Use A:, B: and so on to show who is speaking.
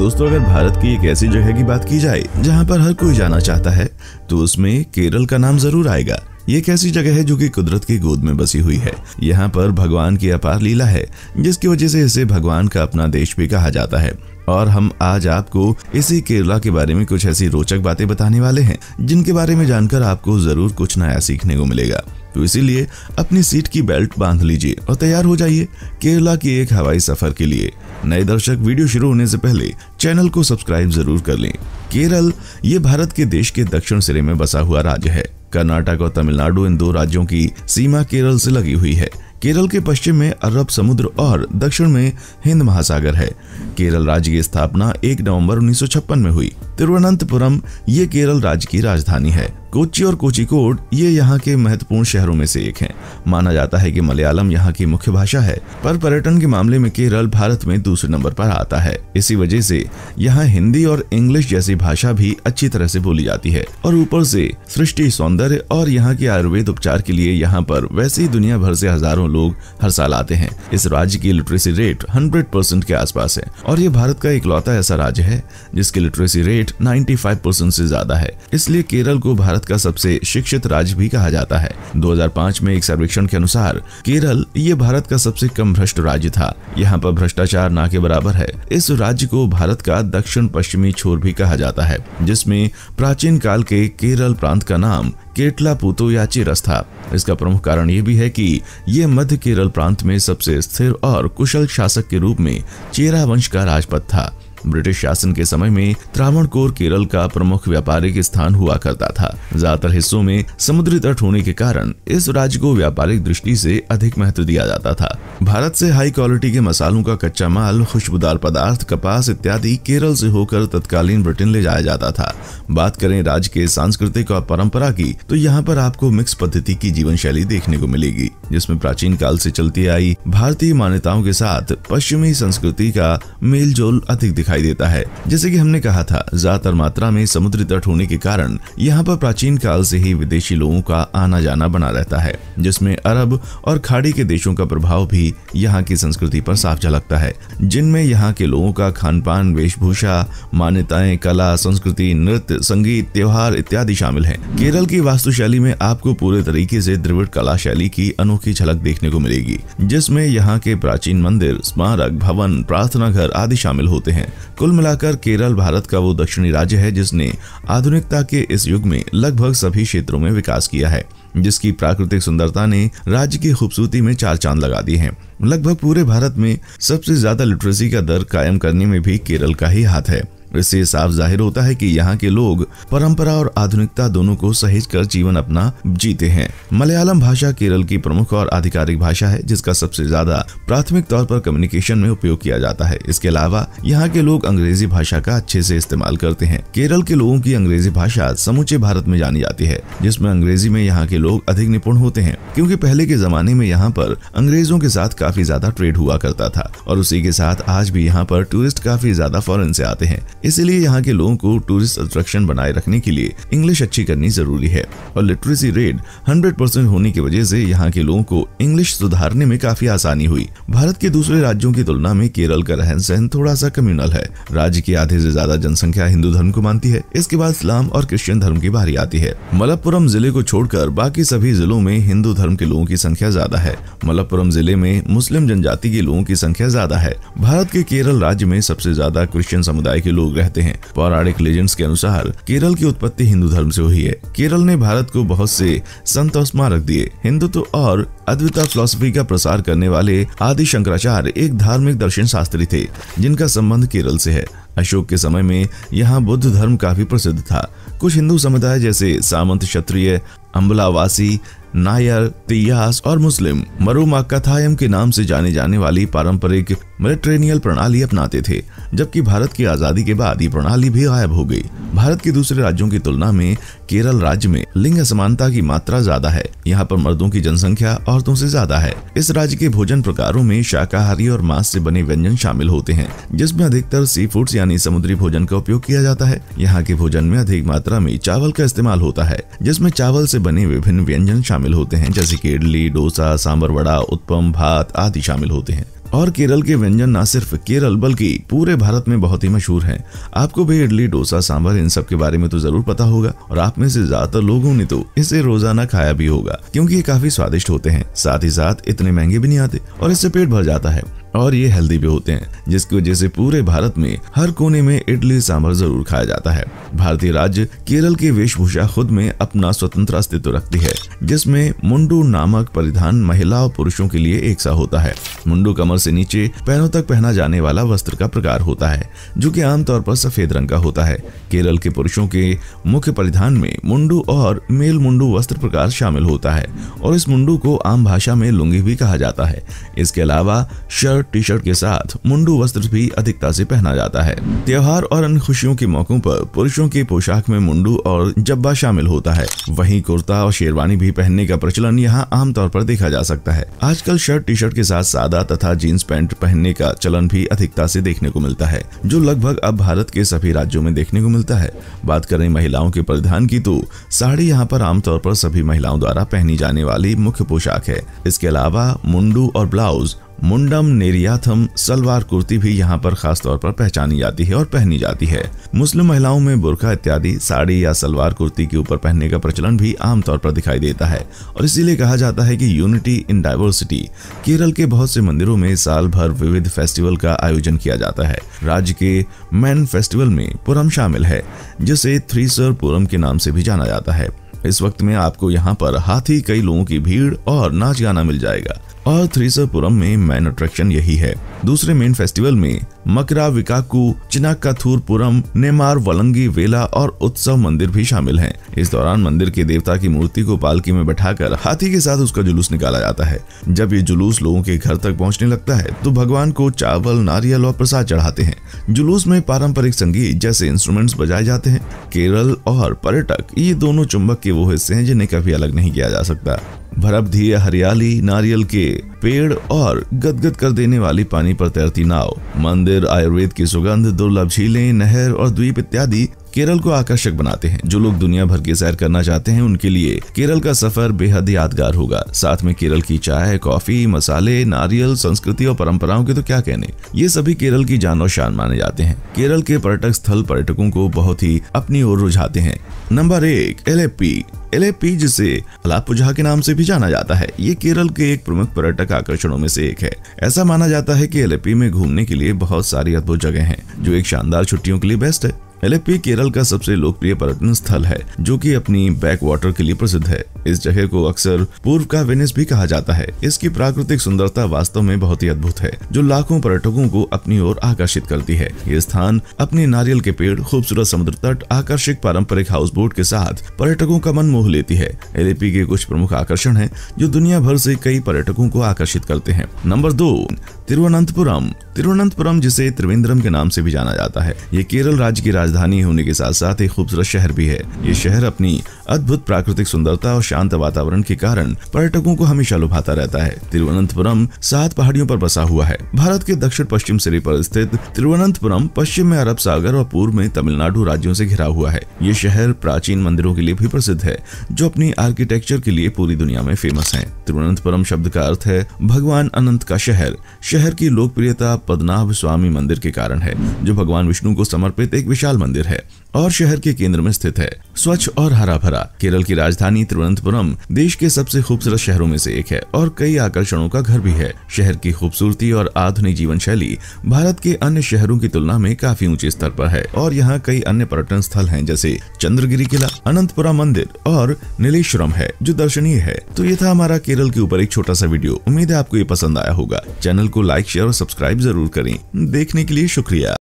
A: दोस्तों अगर भारत की एक ऐसी जगह की बात की जाए जहाँ पर हर कोई जाना चाहता है तो उसमें केरल का नाम जरूर आएगा ये एक ऐसी जगह है जो कि कुदरत की गोद में बसी हुई है यहाँ पर भगवान की अपार लीला है जिसकी वजह से इसे भगवान का अपना देश भी कहा जाता है और हम आज आपको इसी केरला के बारे में कुछ ऐसी रोचक बातें बताने वाले हैं जिनके बारे में जानकर आपको जरूर कुछ नया सीखने को मिलेगा तो इसीलिए अपनी सीट की बेल्ट बांध लीजिए और तैयार हो जाइए केरला के एक हवाई सफर के लिए नए दर्शक वीडियो शुरू होने से पहले चैनल को सब्सक्राइब जरूर कर लें केरल ये भारत के देश के दक्षिण सिरे में बसा हुआ राज्य है कर्नाटक और तमिलनाडु इन दो राज्यों की सीमा केरल से लगी हुई है केरल के पश्चिम में अरब समुद्र और दक्षिण में हिंद महासागर है केरल राज्य की स्थापना 1 नवंबर 1956 में हुई तिरुवनंतपुरम ये केरल राज्य की राजधानी है कोची और कोचिकोड ये यहाँ के महत्वपूर्ण शहरों में से एक हैं। माना जाता है कि मलयालम यहाँ की मुख्य भाषा है पर पर्यटन के मामले में केरल भारत में दूसरे नंबर पर आता है इसी वजह से यहाँ हिंदी और इंग्लिश जैसी भाषा भी अच्छी तरह से बोली जाती है और ऊपर से सृष्टि सौंदर्य और यहाँ के आयुर्वेद उपचार के लिए यहाँ पर वैसे ही दुनिया भर से हजारों लोग हर साल आते हैं इस राज्य की लिटरेसी रेट हंड्रेड परसेंट के आसपास है और ये भारत का इकलौता ऐसा राज्य है जिसकी लिटरेसी रेट रेट 95 परसेंट से ज्यादा है इसलिए केरल को भारत का सबसे शिक्षित राज्य भी कहा जाता है 2005 में एक सर्वेक्षण के अनुसार केरल ये भारत का सबसे कम भ्रष्ट राज्य था यहाँ पर भ्रष्टाचार ना के बराबर है इस राज्य को भारत का दक्षिण पश्चिमी छोर भी कहा जाता है जिसमे प्राचीन काल के केरल प्रांत का नाम केटला पुतो या चिरस था इसका प्रमुख कारण ये भी है कि ये मध्य केरल प्रांत में सबसे स्थिर और कुशल शासक के रूप में चेरा वंश का राजपथ था ब्रिटिश शासन के समय में त्रावण केरल का प्रमुख व्यापारिक स्थान हुआ करता था ज्यादातर हिस्सों में समुद्री तट होने के कारण इस राज्य को व्यापारिक दृष्टि से अधिक महत्व दिया जाता था भारत से हाई क्वालिटी के मसालों का कच्चा माल खुशबूदार पदार्थ कपास इत्यादि केरल से होकर तत्कालीन ब्रिटेन ले जाया जाता था बात करें राज्य के सांस्कृतिक और परंपरा की तो यहाँ पर आपको मिक्स पद्धति की जीवन शैली देखने को मिलेगी जिसमे प्राचीन काल से चलती आई भारतीय मान्यताओं के साथ पश्चिमी संस्कृति का मेलजोल अधिक दिखा दिखाई देता है जैसे कि हमने कहा था ज्यादातर मात्रा में समुद्री तट होने के कारण यहाँ पर प्राचीन काल से ही विदेशी लोगों का आना जाना बना रहता है जिसमें अरब और खाड़ी के देशों का प्रभाव भी यहाँ की संस्कृति पर साफ झलकता है जिनमें यहाँ के लोगों का खान पान वेशभूषा मान्यताएं कला संस्कृति नृत्य संगीत त्योहार इत्यादि शामिल है केरल की वास्तुशैली में आपको पूरे तरीके से द्रविड़ कला शैली की अनोखी झलक देखने को मिलेगी जिसमें यहाँ के प्राचीन मंदिर स्मारक भवन प्रार्थना घर आदि शामिल होते हैं कुल मिलाकर केरल भारत का वो दक्षिणी राज्य है जिसने आधुनिकता के इस युग में लगभग सभी क्षेत्रों में विकास किया है जिसकी प्राकृतिक सुंदरता ने राज्य की खूबसूरती में चार चांद लगा दी है लगभग पूरे भारत में सबसे ज्यादा लिटरेसी का दर कायम करने में भी केरल का ही हाथ है इससे साफ जाहिर होता है कि यहाँ के लोग परंपरा और आधुनिकता दोनों को सहेज कर जीवन अपना जीते हैं मलयालम भाषा केरल की प्रमुख और आधिकारिक भाषा है जिसका सबसे ज्यादा प्राथमिक तौर पर कम्युनिकेशन में उपयोग किया जाता है इसके अलावा यहाँ के लोग अंग्रेजी भाषा का अच्छे से इस्तेमाल करते हैं केरल के लोगों की अंग्रेजी भाषा समूचे भारत में जानी जाती है जिसमे अंग्रेजी में यहाँ के लोग अधिक निपुण होते हैं क्यूँकी पहले के जमाने में यहाँ पर अंग्रेजों के साथ काफी ज्यादा ट्रेड हुआ करता था और उसी के साथ आज भी यहाँ पर टूरिस्ट काफी ज्यादा फॉरन से आते हैं इसलिए यहाँ के लोगों को टूरिस्ट अट्रैक्शन बनाए रखने के लिए इंग्लिश अच्छी करनी जरूरी है और लिटरेसी रेट 100 परसेंट होने की वजह से यहाँ के लोगों को इंग्लिश सुधारने में काफी आसानी हुई भारत के दूसरे राज्यों की तुलना में केरल का रहन सहन थोड़ा सा कम्यूनल है राज्य की आधे ऐसी ज्यादा जनसंख्या हिंदू धर्म को मानती है इसके बाद इस्लाम और क्रिश्चियन धर्म की बारी आती है मलप्पुरम जिले को छोड़कर बाकी सभी जिलों में हिंदू धर्म के लोगों की संख्या ज्यादा है मलप्पुरम जिले में मुस्लिम जनजाति के लोगों की संख्या ज्यादा है भारत के केरल राज्य में सबसे ज्यादा क्रिश्चियन समुदाय के लोग लोग रहते हैं पौराणिक लेजेंड्स के अनुसार केरल की उत्पत्ति हिंदू धर्म से हुई है केरल ने भारत को बहुत से संत और स्मारक दिए हिंदुत्व तो और अद्विता फिलोसफी का प्रसार करने वाले आदि शंकराचार्य एक धार्मिक दर्शन शास्त्री थे जिनका संबंध केरल से है अशोक के समय में यहाँ बुद्ध धर्म काफी प्रसिद्ध था कुछ हिंदू समुदाय जैसे सामंत क्षत्रिय अम्बलावासी नायर तियास और मुस्लिम मरु मक्काथायम के नाम से जाने जाने वाली पारंपरिक मिलिट्रेनियल प्रणाली अपनाते थे जबकि भारत की आजादी के बाद ये प्रणाली भी गायब हो गई भारत के दूसरे राज्यों की तुलना में केरल राज्य में लिंग असमानता की मात्रा ज्यादा है यहाँ पर मर्दों की जनसंख्या औरतों से ज्यादा है इस राज्य के भोजन प्रकारों में शाकाहारी और मांस से बने व्यंजन शामिल होते हैं जिसमें अधिकतर सी फूड्स यानी पाकिस्तानी समुद्री भोजन का उपयोग किया जाता है यहाँ के भोजन में अधिक मात्रा में चावल का इस्तेमाल होता है जिसमे चावल से बने विभिन्न व्यंजन शामिल होते हैं जैसे की इडली डोसा सांबर वड़ा उत्पम भात आदि शामिल होते हैं और केरल के व्यंजन न सिर्फ केरल बल्कि पूरे भारत में बहुत ही मशहूर हैं। आपको भी इडली डोसा सांभर इन सब के बारे में तो जरूर पता होगा और आप में से ज्यादातर लोगों ने तो इसे रोजाना खाया भी होगा क्योंकि ये काफी स्वादिष्ट होते हैं साथ ही साथ इतने महंगे भी नहीं आते और इससे पेट भर जाता है और ये हेल्दी भी होते हैं जिसकी वजह से पूरे भारत में हर कोने में इडली सांभर जरूर खाया जाता है भारतीय राज्य केरल की वेशभूषा खुद में अपना स्वतंत्र अस्तित्व रखती है जिसमें मुंडू नामक परिधान महिला और पुरुषों के लिए एक सा होता है मुंडू कमर से नीचे पैरों तक पहना जाने वाला वस्त्र का प्रकार होता है जो की आमतौर पर सफेद रंग का होता है केरल के पुरुषों के मुख्य परिधान में मुंडू और मेल मुंडू वस्त्र प्रकार शामिल होता है और इस मुंडू को आम भाषा में लुंगी भी कहा जाता है इसके अलावा शर्ट शर्ट टी शर्ट के साथ मुंडू वस्त्र भी अधिकता से पहना जाता है त्योहार और अन्य खुशियों के मौकों पर पुरुषों की पोशाक में मुंडू और जब्बा शामिल होता है वहीं कुर्ता और शेरवानी भी पहनने का प्रचलन यहाँ आमतौर पर देखा जा सकता है आजकल शर्ट टी शर्ट के साथ सादा तथा जीन्स पैंट पहनने का चलन भी अधिकता से देखने को मिलता है जो लगभग अब भारत के सभी राज्यों में देखने को मिलता है बात करें महिलाओं के परिधान की तो साड़ी यहाँ पर आमतौर पर सभी महिलाओं द्वारा पहनी जाने वाली मुख्य पोशाक है इसके अलावा मुंडू और ब्लाउज मुंडम नेरियाथम सलवार कुर्ती भी यहाँ पर खासतौर पर पहचानी जाती है और पहनी जाती है मुस्लिम महिलाओं में बुरखा इत्यादि साड़ी या सलवार कुर्ती के ऊपर पहनने का प्रचलन भी आमतौर पर दिखाई देता है और इसीलिए कहा जाता है कि यूनिटी इन डाइवर्सिटी केरल के बहुत से मंदिरों में साल भर विविध फेस्टिवल का आयोजन किया जाता है राज्य के मैन फेस्टिवल में पुरम शामिल है जिसे थ्रीसर पुरम के नाम से भी जाना जाता है इस वक्त में आपको यहाँ पर हाथी कई लोगों की भीड़ और नाच गाना मिल जाएगा और थ्रीसरपुरम में मेन अट्रैक्शन यही है दूसरे मेन फेस्टिवल में मकरा विकाकू चिनाकाथूरपुरम नेमार वलंगी वेला और उत्सव मंदिर भी शामिल हैं। इस दौरान मंदिर के देवता की मूर्ति को पालकी में बैठाकर हाथी के साथ उसका जुलूस निकाला जाता है जब ये जुलूस लोगों के घर तक पहुंचने लगता है तो भगवान को चावल नारियल और प्रसाद चढ़ाते हैं जुलूस में पारंपरिक संगीत जैसे इंस्ट्रूमेंट बजाए जाते हैं केरल और पर्यटक ये दोनों चुंबक के वो हिस्से हैं जिन्हें कभी अलग नहीं किया जा सकता भरप धीरे हरियाली नारियल के पेड़ और गदगद कर देने वाली पानी पर तैरती नाव मंदिर आयुर्वेद की सुगंध दुर्लभ झीलें नहर और द्वीप इत्यादि केरल को आकर्षक बनाते हैं जो लोग दुनिया भर की सैर करना चाहते हैं उनके लिए केरल का सफर बेहद यादगार होगा साथ में केरल की चाय कॉफी मसाले नारियल संस्कृति और परंपराओं के तो क्या कहने ये सभी केरल की जान और शान माने जाते हैं केरल के पर्यटक स्थल पर्यटकों को बहुत ही अपनी ओर रुझाते हैं नंबर एक एल एलेपीज से अलापुझा के नाम से भी जाना जाता है ये केरल के एक प्रमुख पर्यटक आकर्षणों में से एक है ऐसा माना जाता है कि एलेपी में घूमने के लिए बहुत सारी अद्भुत जगह है जो एक शानदार छुट्टियों के लिए बेस्ट है एलेपी केरल का सबसे लोकप्रिय पर्यटन स्थल है जो कि अपनी बैक वाटर के लिए प्रसिद्ध है इस जगह को अक्सर पूर्व का वेनिस भी कहा जाता है इसकी प्राकृतिक सुंदरता वास्तव में बहुत ही अद्भुत है जो लाखों पर्यटकों को अपनी ओर आकर्षित करती है ये स्थान अपने नारियल के पेड़ खूबसूरत समुद्र तट आकर्षक पारंपरिक हाउस बोट के साथ पर्यटकों का मन मोह लेती है एलेपी के कुछ प्रमुख आकर्षण है जो दुनिया भर से कई पर्यटकों को आकर्षित करते हैं नंबर दो तिरुवनंतपुरम तिरुवनंतपुरम जिसे त्रिवेंद्रम के नाम से भी जाना जाता है ये केरल राज्य की राज राजधानी होने के साथ साथ एक खूबसूरत शहर भी है ये शहर अपनी अद्भुत प्राकृतिक सुंदरता और शांत वातावरण के कारण पर्यटकों को हमेशा लुभाता रहता है तिरुवनंतपुरम सात पहाड़ियों पर बसा हुआ है भारत के दक्षिण पश्चिम सिरे पर स्थित तिरुवनंतपुरम पश्चिम में अरब सागर और पूर्व में तमिलनाडु राज्यों से घिरा हुआ है ये शहर प्राचीन मंदिरों के लिए भी प्रसिद्ध है जो अपनी आर्किटेक्चर के लिए पूरी दुनिया में फेमस है तिरुवनंतपुरम शब्द का अर्थ है भगवान अनंत का शहर शहर की लोकप्रियता पदनाभ स्वामी मंदिर के कारण है जो भगवान विष्णु को समर्पित एक विशाल मंदिर है और शहर के केंद्र में स्थित है स्वच्छ और हरा भरा केरल की राजधानी तिरुवनंतपुरम देश के सबसे खूबसूरत शहरों में से एक है और कई आकर्षणों का घर भी है शहर की खूबसूरती और आधुनिक जीवन शैली भारत के अन्य शहरों की तुलना में काफी ऊंचे स्तर पर है और यहाँ कई अन्य पर्यटन स्थल है जैसे चंद्रगिरी किला अनंतपुरा मंदिर और नीलेश्वरम है जो दर्शनीय है तो ये था हमारा केरल के ऊपर एक छोटा सा वीडियो उम्मीद है आपको ये पसंद आया होगा चैनल को लाइक शेयर और सब्सक्राइब जरूर करें देखने के लिए शुक्रिया